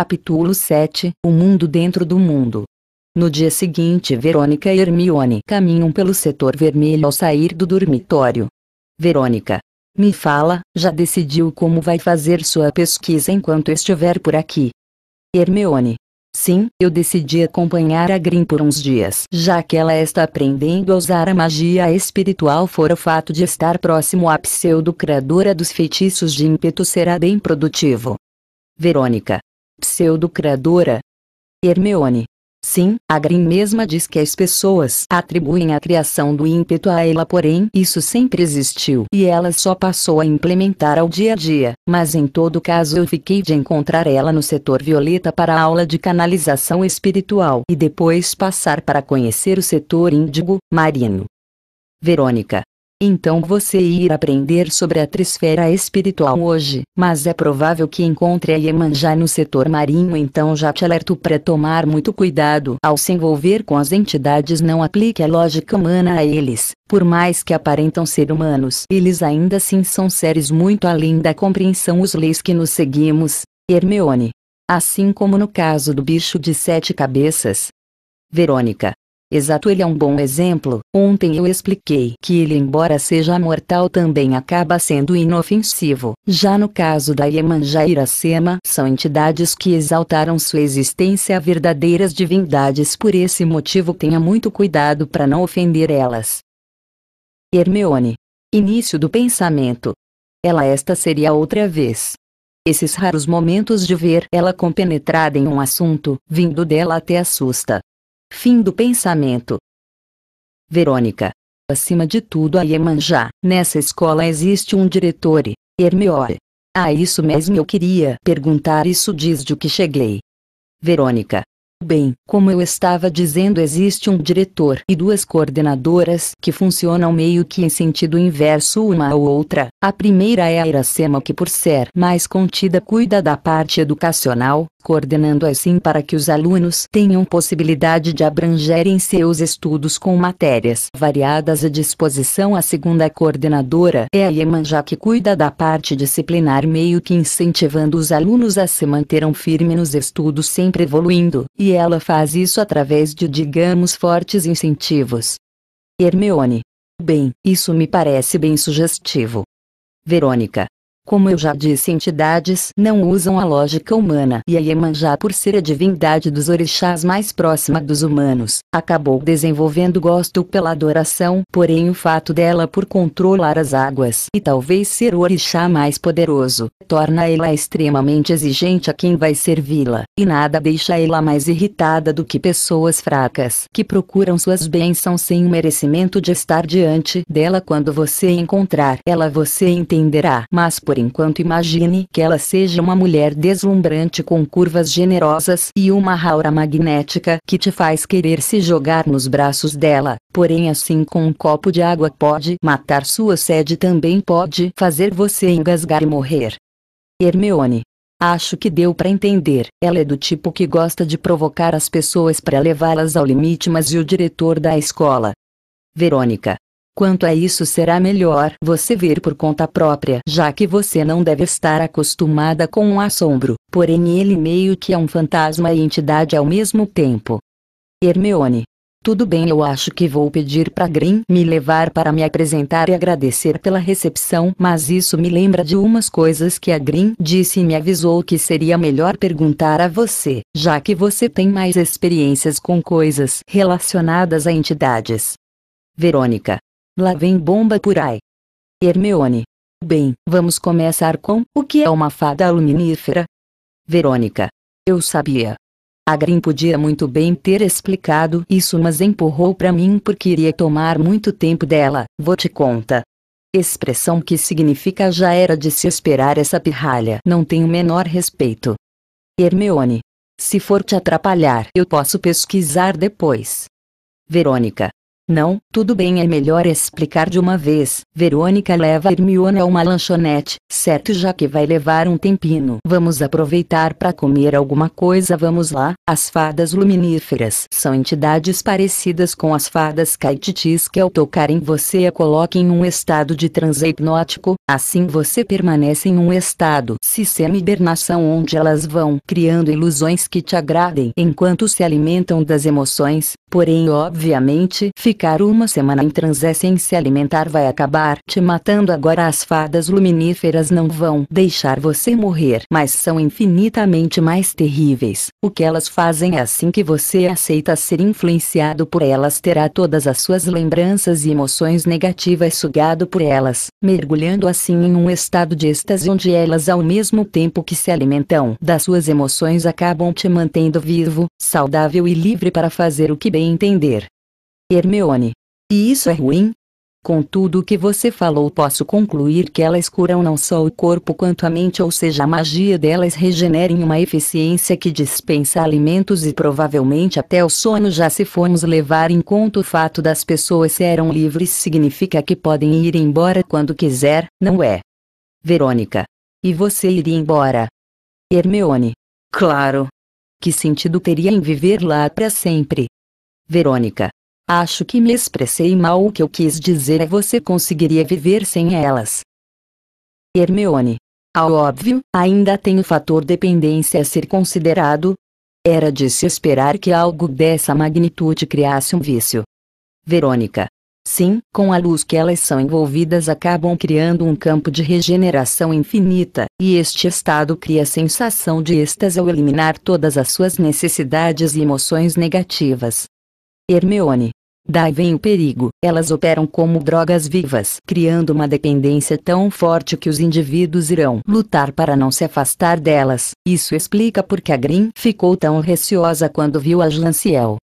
Capítulo 7 O Mundo Dentro do Mundo No dia seguinte, Verônica e Hermione caminham pelo setor vermelho ao sair do dormitório. Verônica. Me fala, já decidiu como vai fazer sua pesquisa enquanto estiver por aqui? Hermione. Sim, eu decidi acompanhar a Grim por uns dias, já que ela está aprendendo a usar a magia espiritual fora o fato de estar próximo à pseudo-criadora dos feitiços de ímpeto será bem produtivo. Verônica pseudo-criadora. Hermione. Sim, a Grimm mesma diz que as pessoas atribuem a criação do ímpeto a ela porém isso sempre existiu e ela só passou a implementar ao dia a dia, mas em todo caso eu fiquei de encontrar ela no setor violeta para a aula de canalização espiritual e depois passar para conhecer o setor índigo, marino. Verônica. Então você irá aprender sobre a trisfera espiritual hoje, mas é provável que encontre a Iemanjá no setor marinho então já te alerto para tomar muito cuidado ao se envolver com as entidades não aplique a lógica humana a eles, por mais que aparentam ser humanos eles ainda assim são seres muito além da compreensão os leis que nos seguimos, Hermione. Assim como no caso do bicho de sete cabeças. Verônica, Exato, ele é um bom exemplo. Ontem eu expliquei que ele, embora seja mortal, também acaba sendo inofensivo. Já no caso da Iemanjá e Iracema, são entidades que exaltaram sua existência a verdadeiras divindades. Por esse motivo, tenha muito cuidado para não ofender elas. Hermione. Início do pensamento. Ela esta seria outra vez. Esses raros momentos de ver ela compenetrada em um assunto, vindo dela até assusta. Fim do pensamento. Verônica. Acima de tudo a Iemanjá. Nessa escola existe um diretor. Hermione. Ah isso mesmo eu queria perguntar isso desde o que cheguei. Verônica. Bem, como eu estava dizendo, existe um diretor e duas coordenadoras que funcionam meio que em sentido inverso uma à outra. A primeira é a Iracema, que, por ser mais contida, cuida da parte educacional, coordenando assim para que os alunos tenham possibilidade de abrangerem seus estudos com matérias variadas à disposição. A segunda coordenadora é a Iemanjá, que cuida da parte disciplinar, meio que incentivando os alunos a se manterem firmes nos estudos, sempre evoluindo. E e ela faz isso através de, digamos, fortes incentivos. Hermione. Bem, isso me parece bem sugestivo. Verônica. Como eu já disse, entidades não usam a lógica humana e a Iemanjá, por ser a divindade dos orixás mais próxima dos humanos, acabou desenvolvendo gosto pela adoração, porém o fato dela por controlar as águas e talvez ser o orixá mais poderoso, torna ela extremamente exigente a quem vai servi-la, e nada deixa ela mais irritada do que pessoas fracas que procuram suas bênçãos sem o merecimento de estar diante dela quando você encontrar ela você entenderá, mas por enquanto imagine que ela seja uma mulher deslumbrante com curvas generosas e uma aura magnética que te faz querer se jogar nos braços dela, porém assim com um copo de água pode matar sua sede também pode fazer você engasgar e morrer. Hermione Acho que deu para entender. Ela é do tipo que gosta de provocar as pessoas para levá-las ao limite, mas e o diretor da escola? Verônica. Quanto a isso será melhor você ver por conta própria, já que você não deve estar acostumada com um assombro, porém ele meio que é um fantasma e entidade ao mesmo tempo. Hermione. Tudo bem, eu acho que vou pedir para Green me levar para me apresentar e agradecer pela recepção, mas isso me lembra de umas coisas que a Green disse e me avisou que seria melhor perguntar a você, já que você tem mais experiências com coisas relacionadas a entidades. Verônica. Lá vem bomba por aí. Hermione. Bem, vamos começar com o que é uma fada luminífera? Verônica. Eu sabia. A Grim podia muito bem ter explicado isso, mas empurrou para mim porque iria tomar muito tempo dela, vou te conta. Expressão que significa já era de se esperar essa pirralha. Não tenho o menor respeito. Hermione. Se for te atrapalhar, eu posso pesquisar depois. Verônica. Não, tudo bem é melhor explicar de uma vez. Verônica leva Hermione a uma lanchonete, certo já que vai levar um tempinho. Vamos aproveitar para comer alguma coisa vamos lá. As fadas luminíferas são entidades parecidas com as fadas caititis que ao tocar em você a coloca em um estado de transe hipnótico, assim você permanece em um estado semi-hibernação onde elas vão criando ilusões que te agradem enquanto se alimentam das emoções, Porém, obviamente, ficar uma semana em transe é sem se alimentar vai acabar te matando. Agora, as fadas luminíferas não vão deixar você morrer, mas são infinitamente mais terríveis. O que elas fazem é assim que você aceita ser influenciado por elas, terá todas as suas lembranças e emoções negativas sugado por elas, mergulhando assim em um estado de êxtase onde elas, ao mesmo tempo que se alimentam das suas emoções, acabam te mantendo vivo, saudável e livre para fazer o que bem entender. Hermione. E isso é ruim? Com tudo o que você falou posso concluir que elas curam não só o corpo quanto a mente ou seja a magia delas regenera em uma eficiência que dispensa alimentos e provavelmente até o sono já se formos levar em conta o fato das pessoas serem livres significa que podem ir embora quando quiser, não é? Verônica. E você iria embora? Hermione. Claro. Que sentido teria em viver lá para sempre? Verônica. Acho que me expressei mal. O que eu quis dizer é você conseguiria viver sem elas. Hermione. Ao óbvio, ainda tem o fator dependência a ser considerado. Era de se esperar que algo dessa magnitude criasse um vício. Verônica. Sim, com a luz que elas são envolvidas acabam criando um campo de regeneração infinita, e este estado cria sensação de êxtase ao eliminar todas as suas necessidades e emoções negativas. Hermione. Daí vem o perigo, elas operam como drogas vivas, criando uma dependência tão forte que os indivíduos irão lutar para não se afastar delas. Isso explica porque a Green ficou tão receosa quando viu a Lanciel.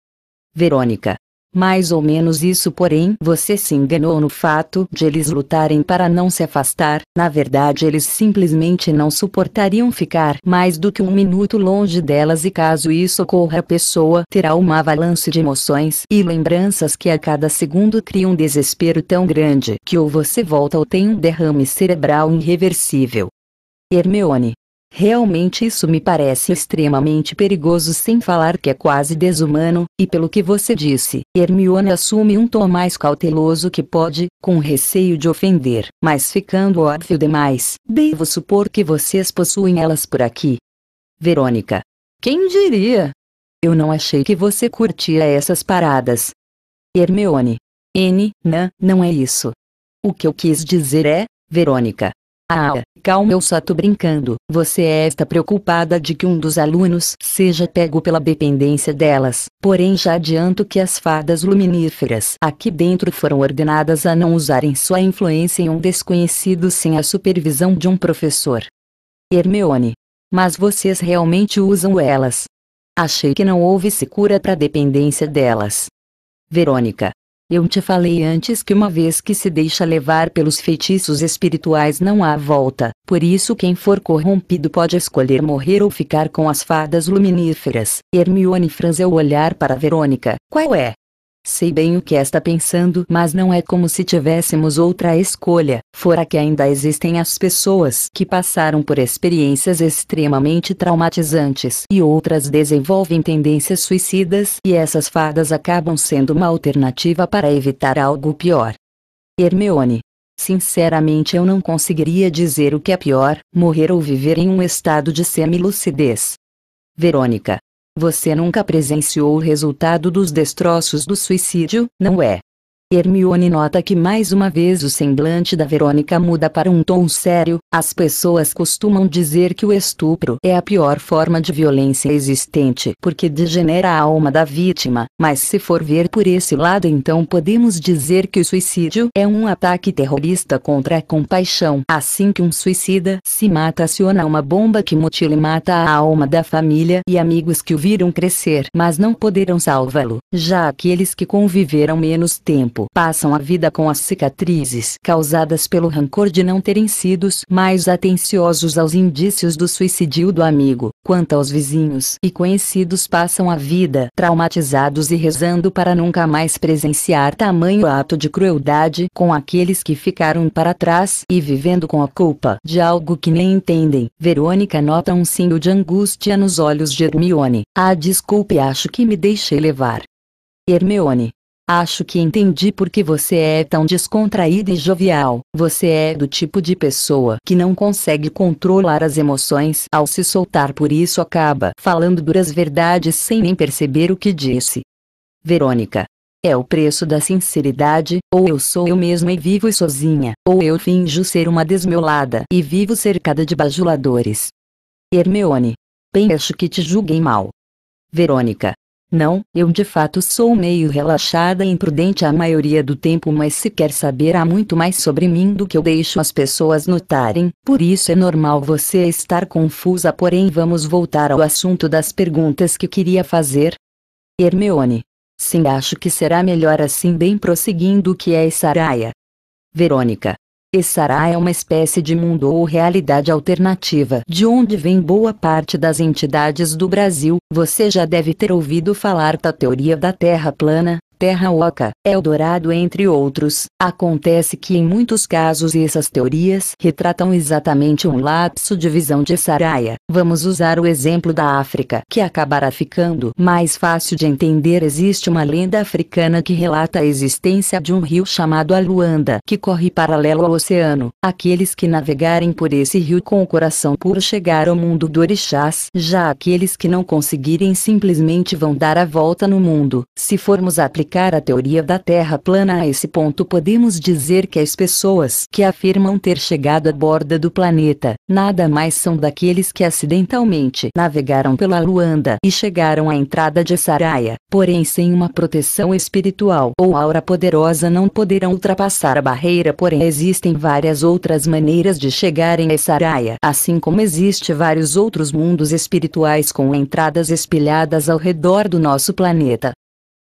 Verônica. Mais ou menos isso porém você se enganou no fato de eles lutarem para não se afastar, na verdade eles simplesmente não suportariam ficar mais do que um minuto longe delas e caso isso ocorra a pessoa terá uma avalanche de emoções e lembranças que a cada segundo cria um desespero tão grande que ou você volta ou tem um derrame cerebral irreversível. Hermione Realmente isso me parece extremamente perigoso sem falar que é quase desumano, e pelo que você disse, Hermione assume um tom mais cauteloso que pode, com receio de ofender, mas ficando óbvio demais, devo supor que vocês possuem elas por aqui. Verônica. Quem diria? Eu não achei que você curtia essas paradas. Hermione. N, não, não é isso. O que eu quis dizer é, Verônica. Ah, calma eu só tô brincando. Você é está preocupada de que um dos alunos seja pego pela dependência delas. Porém já adianto que as fadas luminíferas aqui dentro foram ordenadas a não usarem sua influência em um desconhecido sem a supervisão de um professor. Hermione. Mas vocês realmente usam elas. Achei que não houve cura para dependência delas. Verônica. Eu te falei antes que uma vez que se deixa levar pelos feitiços espirituais não há volta, por isso quem for corrompido pode escolher morrer ou ficar com as fadas luminíferas. Hermione franzeu o olhar para Verônica. Qual é? Sei bem o que está pensando, mas não é como se tivéssemos outra escolha, fora que ainda existem as pessoas que passaram por experiências extremamente traumatizantes e outras desenvolvem tendências suicidas e essas fadas acabam sendo uma alternativa para evitar algo pior. Hermione, Sinceramente eu não conseguiria dizer o que é pior, morrer ou viver em um estado de semi-lucidez. Verônica, você nunca presenciou o resultado dos destroços do suicídio, não é? Hermione nota que mais uma vez o semblante da Verônica muda para um tom sério, as pessoas costumam dizer que o estupro é a pior forma de violência existente porque degenera a alma da vítima, mas se for ver por esse lado então podemos dizer que o suicídio é um ataque terrorista contra a compaixão. Assim que um suicida se mata aciona uma bomba que mutila e mata a alma da família e amigos que o viram crescer mas não poderão salvá-lo, já aqueles que conviveram menos tempo passam a vida com as cicatrizes causadas pelo rancor de não terem sido mais atenciosos aos indícios do suicídio do amigo, quanto aos vizinhos e conhecidos passam a vida traumatizados e rezando para nunca mais presenciar tamanho ato de crueldade com aqueles que ficaram para trás e vivendo com a culpa de algo que nem entendem. Verônica nota um símbolo de angústia nos olhos de Hermione. Ah, desculpe, acho que me deixei levar. Hermione, Acho que entendi por que você é tão descontraída e jovial. Você é do tipo de pessoa que não consegue controlar as emoções ao se soltar, por isso acaba falando duras verdades sem nem perceber o que disse. Verônica. É o preço da sinceridade, ou eu sou eu mesma e vivo sozinha, ou eu finjo ser uma desmiolada e vivo cercada de bajuladores. Hermione. Bem acho que te julguei mal. Verônica. Não, eu de fato sou meio relaxada e imprudente a maioria do tempo, mas se quer saber há muito mais sobre mim do que eu deixo as pessoas notarem, por isso é normal você estar confusa. Porém, vamos voltar ao assunto das perguntas que queria fazer. Hermione. Sim, acho que será melhor assim, bem prosseguindo o que é Saraya. Verônica. Essará é uma espécie de mundo ou realidade alternativa, de onde vem boa parte das entidades do Brasil. Você já deve ter ouvido falar da teoria da Terra plana, Terra Oca, Eldorado entre outros. Acontece que em muitos casos essas teorias retratam exatamente um lapso de visão de Saraya. Vamos usar o exemplo da África, que acabará ficando mais fácil de entender. Existe uma lenda africana que relata a existência de um rio chamado Aluanda, que corre paralelo ao oceano. Aqueles que navegarem por esse rio com o coração puro chegar ao mundo do orixás, já aqueles que não conseguirem simplesmente vão dar a volta no mundo. Se formos aplicar aplicar a teoria da Terra plana a esse ponto, podemos dizer que as pessoas que afirmam ter chegado à borda do planeta nada mais são daqueles que acidentalmente navegaram pela Luanda e chegaram à entrada de Saraia, porém sem uma proteção espiritual ou aura poderosa não poderão ultrapassar a barreira, porém existem várias outras maneiras de chegarem a Saraia, assim como existe vários outros mundos espirituais com entradas espelhadas ao redor do nosso planeta.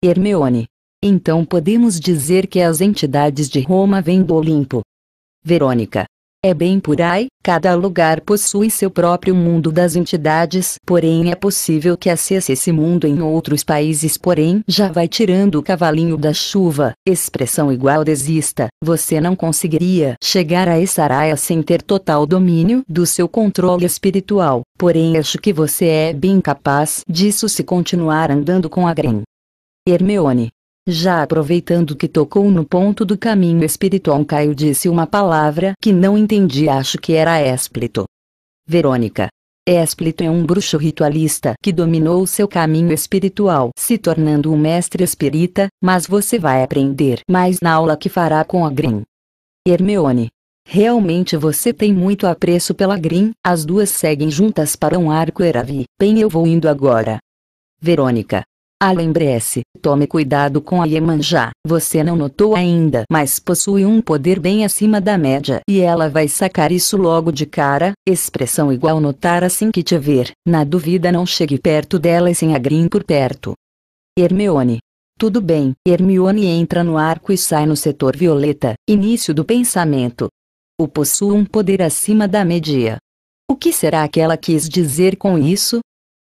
Hermione então podemos dizer que as entidades de Roma vêm do Olimpo. Verônica. É bem por aí, cada lugar possui seu próprio mundo das entidades, porém é possível que acesse esse mundo em outros países, porém já vai tirando o cavalinho da chuva, expressão igual desista, você não conseguiria chegar a essa raia sem ter total domínio do seu controle espiritual, porém acho que você é bem capaz disso se continuar andando com a Gren. Hermione, já aproveitando que tocou no ponto do caminho espiritual Caio disse uma palavra que não entendi acho que era Esplito. Verônica. Esplito é um bruxo ritualista que dominou seu caminho espiritual, se tornando um mestre espírita, mas você vai aprender mais na aula que fará com a Grim. Hermione. Realmente você tem muito apreço pela Grim. as duas seguem juntas para um arco Eravi. Bem eu vou indo agora. Verônica. Ah lembre-se, tome cuidado com a Iemanjá. Você não notou ainda, mas possui um poder bem acima da média. E ela vai sacar isso logo de cara, expressão igual notar assim que te ver. Na dúvida não chegue perto dela e sem a Grim por perto. Hermione. Tudo bem, Hermione entra no arco e sai no setor violeta, início do pensamento. O possui um poder acima da média. O que será que ela quis dizer com isso?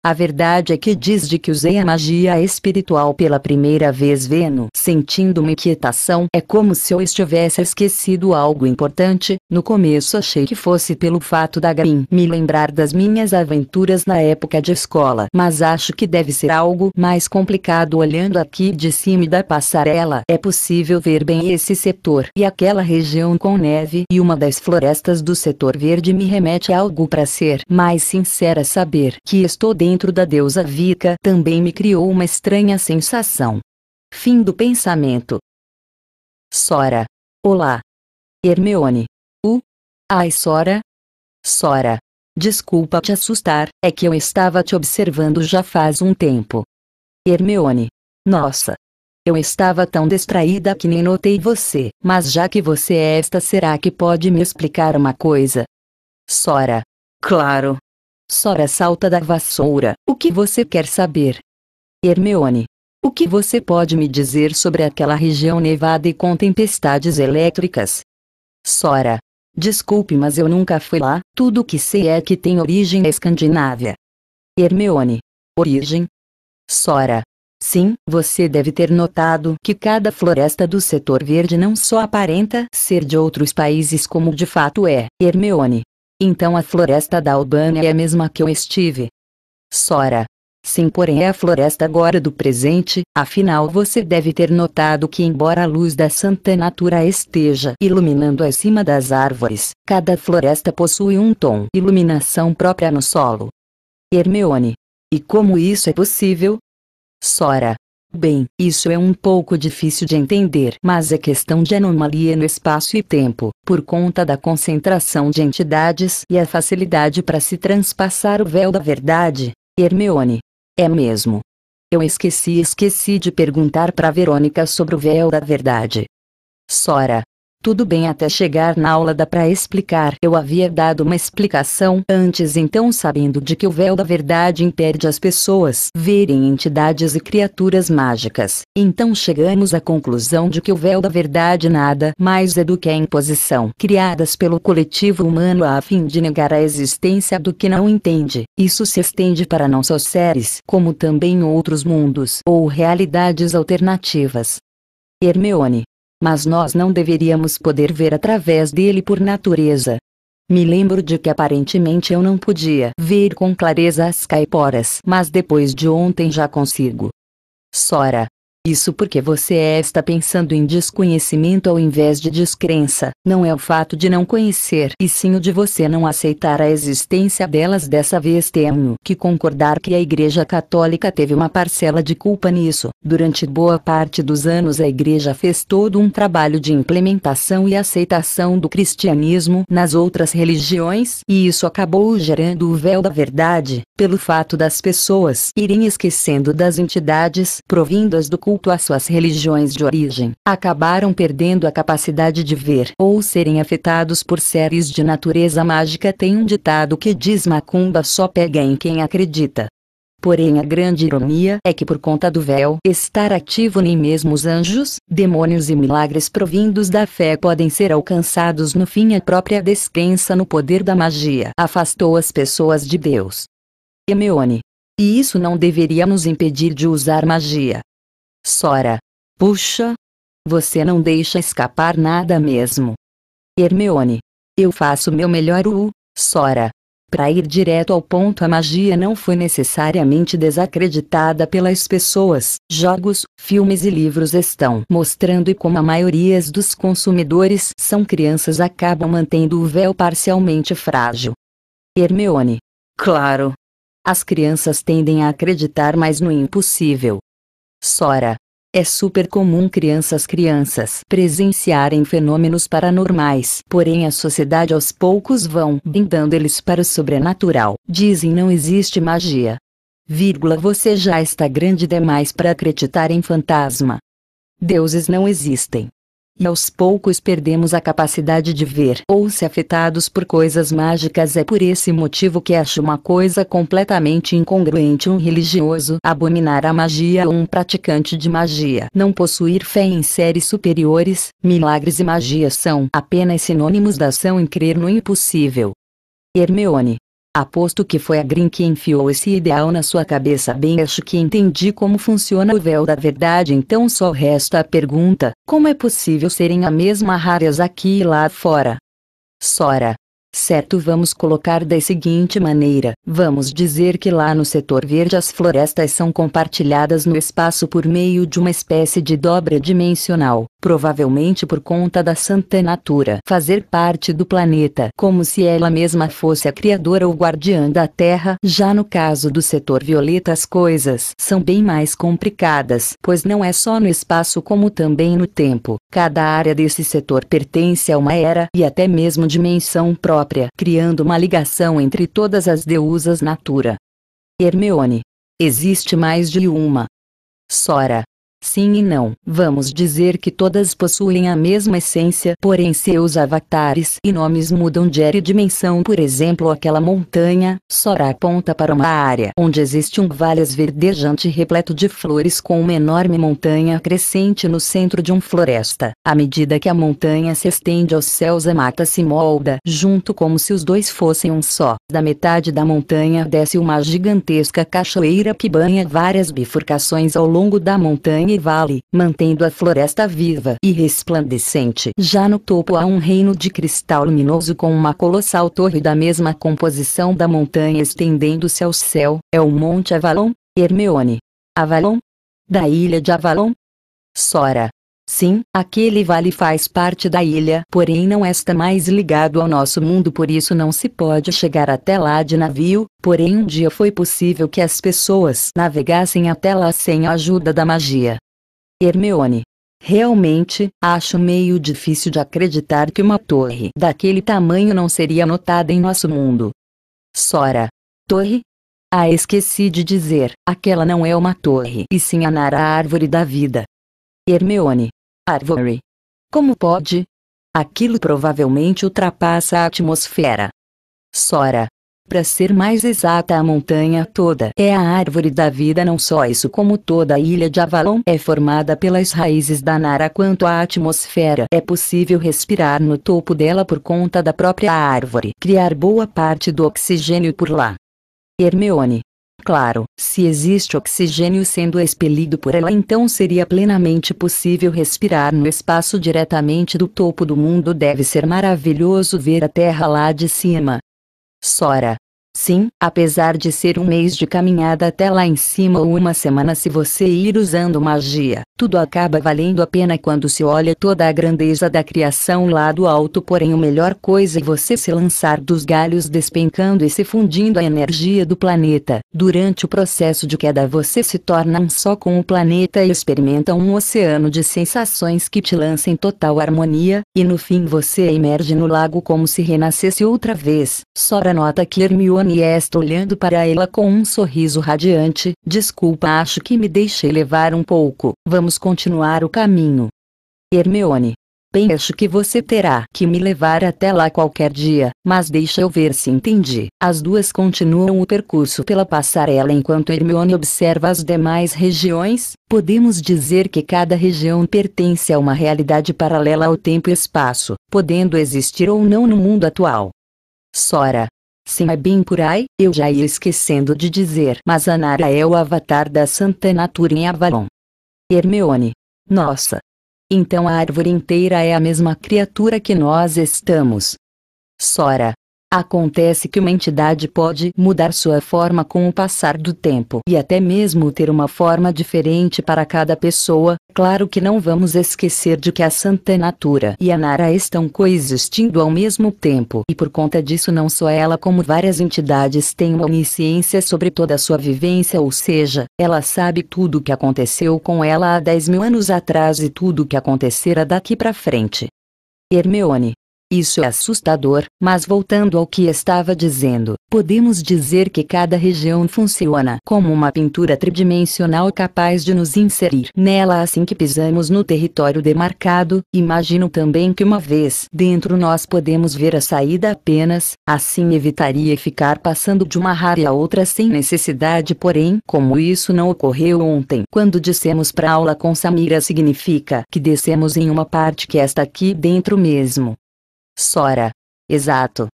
A verdade é que diz de que usei a magia espiritual pela primeira vez vendo, sentindo uma inquietação, é como se eu estivesse esquecido algo importante, no começo achei que fosse pelo fato da Gabin me lembrar das minhas aventuras na época de escola, mas acho que deve ser algo mais complicado olhando aqui de cima da passarela, é possível ver bem esse setor e aquela região com neve e uma das florestas do setor verde me remete a algo para ser mais sincera saber que estou dentro dentro da deusa Vika também me criou uma estranha sensação. Fim do pensamento. Sora. Olá. Hermione. U. Ai Sora. Sora. Desculpa te assustar, é que eu estava te observando já faz um tempo. Hermione. Nossa. Eu estava tão distraída que nem notei você, mas já que você é esta, será que pode me explicar uma coisa? Sora. Claro. Sora salta da vassoura. O que você quer saber? Hermione. O que você pode me dizer sobre aquela região nevada e com tempestades elétricas? Sora. Desculpe, mas eu nunca fui lá. Tudo o que sei é que tem origem na Escandinávia. Hermione. Origem? Sora. Sim, você deve ter notado que cada floresta do setor verde não só aparenta ser de outros países como de fato é. Hermione. Então a floresta da Albânia é a mesma que eu estive. Sora. Sim, porém é a floresta agora do presente, afinal você deve ter notado que embora a luz da santa natura esteja iluminando acima das árvores, cada floresta possui um tom iluminação própria no solo. Hermione. E como isso é possível? Sora. Bem, isso é um pouco difícil de entender, mas é questão de anomalia no espaço e tempo, por conta da concentração de entidades e a facilidade para se transpassar o véu da verdade. Hermione. É mesmo. Eu esqueci, esqueci de perguntar para Verônica sobre o véu da verdade. Sora, tudo bem até chegar na aula dá para explicar. Eu havia dado uma explicação antes então sabendo de que o véu da verdade impede as pessoas verem entidades e criaturas mágicas. Então chegamos à conclusão de que o véu da verdade nada mais é do que a imposição criadas pelo coletivo humano a fim de negar a existência do que não entende. Isso se estende para não só seres, como também outros mundos ou realidades alternativas. Hermione mas nós não deveríamos poder ver através dele por natureza. Me lembro de que aparentemente eu não podia ver com clareza as caiporas, mas depois de ontem já consigo. Sora, isso porque você é, está pensando em desconhecimento ao invés de descrença. Não é o fato de não conhecer, e sim o de você não aceitar a existência delas. Dessa vez tenho que concordar que a Igreja Católica teve uma parcela de culpa nisso. Durante boa parte dos anos, a Igreja fez todo um trabalho de implementação e aceitação do cristianismo nas outras religiões, e isso acabou gerando o véu da verdade, pelo fato das pessoas irem esquecendo das entidades provindas do culto às suas religiões de origem, acabaram perdendo a capacidade de ver ou serem afetados por séries de natureza mágica tem um ditado que diz macumba só pega em quem acredita. Porém a grande ironia é que por conta do véu estar ativo nem mesmo os anjos, demônios e milagres provindos da fé podem ser alcançados no fim a própria descrença no poder da magia afastou as pessoas de Deus. Emeone. E isso não deveria nos impedir de usar magia, Sora. Puxa! Você não deixa escapar nada mesmo. Hermione. Eu faço meu melhor Sora. Para ir direto ao ponto, a magia não foi necessariamente desacreditada pelas pessoas. Jogos, filmes e livros estão mostrando e, como a maioria dos consumidores são crianças acabam mantendo o véu parcialmente frágil. Hermione. Claro. As crianças tendem a acreditar mais no impossível, Sora. É super comum crianças crianças presenciarem fenômenos paranormais, porém a sociedade aos poucos vão blindando eles para o sobrenatural. Dizem não existe magia. Vírgula, você já está grande demais para acreditar em fantasma. Deuses não existem e aos poucos perdemos a capacidade de ver ou se afetados por coisas mágicas. É por esse motivo que acho uma coisa completamente incongruente um religioso abominar a magia ou um praticante de magia não possuir fé em séries superiores. Milagres e magia são apenas sinônimos da ação em crer no impossível. Hermione Aposto que foi a Green que enfiou esse ideal na sua cabeça. Bem, acho que entendi como funciona o véu da verdade, então só resta a pergunta: como é possível serem a mesma raras aqui e lá fora? Sora. Certo, vamos colocar da seguinte maneira: vamos dizer que lá no setor verde as florestas são compartilhadas no espaço por meio de uma espécie de dobra dimensional provavelmente por conta da Santa Natura fazer parte do planeta como se ela mesma fosse a criadora ou guardiã da Terra. Já no caso do setor violeta as coisas são bem mais complicadas, pois não é só no espaço como também no tempo. Cada área desse setor pertence a uma era e até mesmo dimensão própria, criando uma ligação entre todas as deusas Natura. Hermione. Existe mais de uma. Sora. Sim e não. Vamos dizer que todas possuem a mesma essência, porém seus avatares e nomes mudam de área e dimensão. Por exemplo, aquela montanha, Sora aponta para uma área onde existe um vale verdejante repleto de flores com uma enorme montanha crescente no centro de uma floresta. À medida que a montanha se estende aos céus a mata se molda junto como se os dois fossem um só. Da metade da montanha desce uma gigantesca cachoeira que banha várias bifurcações ao longo da montanha e vale, mantendo a floresta viva e resplandecente. Já no topo há um reino de cristal luminoso com uma colossal torre da mesma composição da montanha estendendo-se ao céu, é o Monte Avalon, Hermione. Avalon? Da ilha de Avalon? Sora, Sim, aquele vale faz parte da ilha, porém não está mais ligado ao nosso mundo, por isso não se pode chegar até lá de navio. Porém, um dia foi possível que as pessoas navegassem até lá sem a ajuda da magia. Hermione. Realmente, acho meio difícil de acreditar que uma torre daquele tamanho não seria notada em nosso mundo. Sora. Torre? Ah, esqueci de dizer, aquela não é uma torre, e sim a Nara Árvore da Vida. Hermione, Árvore. Como pode? Aquilo provavelmente ultrapassa a atmosfera. Sora. Para ser mais exata, a montanha toda é a árvore da vida, não só isso, como toda a ilha de Avalon é formada pelas raízes da Nara. Quanto à atmosfera, é possível respirar no topo dela por conta da própria árvore, criar boa parte do oxigênio por lá. Hermione. Claro, se existe oxigênio sendo expelido por ela, então seria plenamente possível respirar no espaço diretamente do topo do mundo. Deve ser maravilhoso ver a Terra lá de cima. Sora, Sim, apesar de ser um mês de caminhada até lá em cima ou uma semana se você ir usando magia, tudo acaba valendo a pena quando se olha toda a grandeza da criação lá do alto. Porém, a melhor coisa é você se lançar dos galhos despencando e se fundindo a energia do planeta. Durante o processo de queda, você se torna um só com o planeta e experimenta um oceano de sensações que te lança em total harmonia, e no fim você emerge no lago como se renascesse outra vez. Sora nota que Hermione Oniesta é olhando para ela com um sorriso radiante, desculpa acho que me deixei levar um pouco, vamos continuar o caminho. Hermione. Bem acho que você terá que me levar até lá qualquer dia, mas deixa eu ver se entendi. As duas continuam o percurso pela passarela enquanto Hermione observa as demais regiões. Podemos dizer que cada região pertence a uma realidade paralela ao tempo e espaço, podendo existir ou não no mundo atual. Sora, Sim é bem por aí, eu já ia esquecendo de dizer. Mas Anara é o avatar da Santa Natura em Avalon. Hermione. Nossa. Então a árvore inteira é a mesma criatura que nós estamos. Sora. Acontece que uma entidade pode mudar sua forma com o passar do tempo e até mesmo ter uma forma diferente para cada pessoa. Claro que não vamos esquecer de que a Santa Natura e a Nara estão coexistindo ao mesmo tempo e por conta disso não só ela como várias entidades têm uma onisciência sobre toda a sua vivência ou seja, ela sabe tudo o que aconteceu com ela há 10 mil anos atrás e tudo o que acontecerá daqui para frente. Hermione isso é assustador, mas voltando ao que estava dizendo, podemos dizer que cada região funciona como uma pintura tridimensional capaz de nos inserir nela assim que pisamos no território demarcado. Imagino também que uma vez dentro nós podemos ver a saída apenas, assim evitaria ficar passando de uma área a outra sem necessidade, porém, como isso não ocorreu ontem, quando dissemos para aula com Samira significa que descemos em uma parte que é está aqui dentro mesmo. Sora. Exato.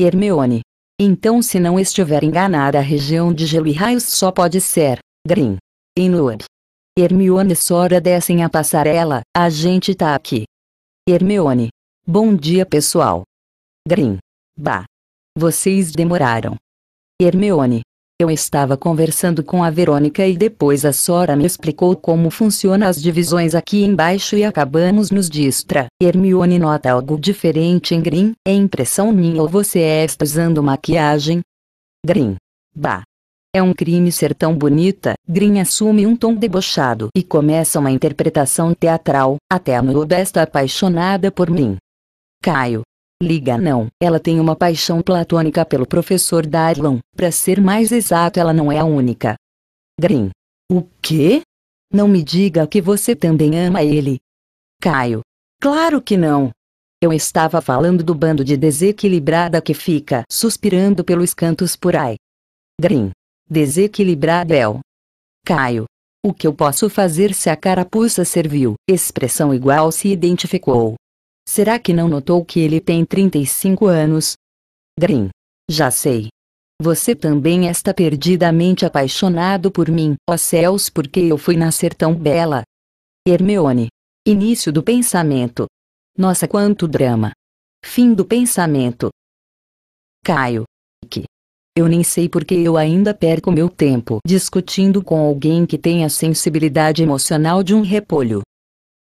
Hermione. Então se não estiver enganada a região de gelo e raios só pode ser, Green. Inwood. Hermione e Sora descem a passarela, a gente tá aqui. Hermione. Bom dia pessoal. Green. Bah. Vocês demoraram. Hermione. Eu estava conversando com a Verônica e depois a Sora me explicou como funciona as divisões aqui embaixo e acabamos nos distra. Hermione nota algo diferente em Green, é impressão minha ou você é está usando maquiagem? Green. Bah. É um crime ser tão bonita, Green assume um tom debochado e começa uma interpretação teatral, até a está apaixonada por mim. Caio, Liga não, ela tem uma paixão platônica pelo professor Darlon, para ser mais exato ela não é a única. Green. O quê? Não me diga que você também ama ele. Caio. Claro que não. Eu estava falando do bando de desequilibrada que fica suspirando pelos cantos por aí. Green. Desequilibrada é o. Caio. O que eu posso fazer se a carapuça serviu? Expressão igual se identificou. Será que não notou que ele tem 35 anos? Green. Já sei. Você também está perdidamente apaixonado por mim, ó céus, porque eu fui nascer tão bela. Hermione. Início do pensamento. Nossa, quanto drama. Fim do pensamento. Caio. Que. Eu nem sei porque eu ainda perco meu tempo discutindo com alguém que tem a sensibilidade emocional de um repolho.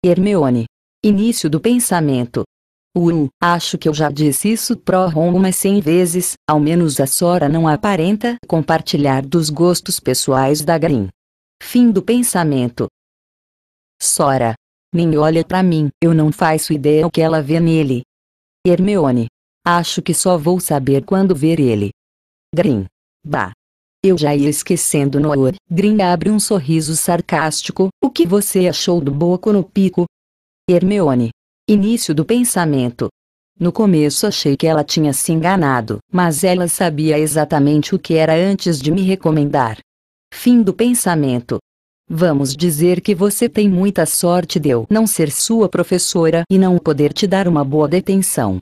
Hermione. Início do pensamento. Uh, acho que eu já disse isso pro Ron umas 100 vezes, ao menos a Sora não aparenta compartilhar dos gostos pessoais da Green. Fim do pensamento. Sora. Nem olha para mim, eu não faço ideia o que ela vê nele. Hermione. Acho que só vou saber quando ver ele. Green. Bah. Eu já ia esquecendo Noah. Green abre um sorriso sarcástico. O que você achou do Boco no Pico? Hermione. Início do pensamento. No começo achei que ela tinha se enganado, mas ela sabia exatamente o que era antes de me recomendar. Fim do pensamento. Vamos dizer que você tem muita sorte de eu não ser sua professora e não poder te dar uma boa detenção.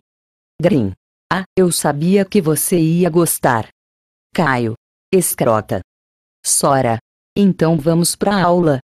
Grim. Ah, eu sabia que você ia gostar. Caio. Escrota. Sora. Então vamos pra aula.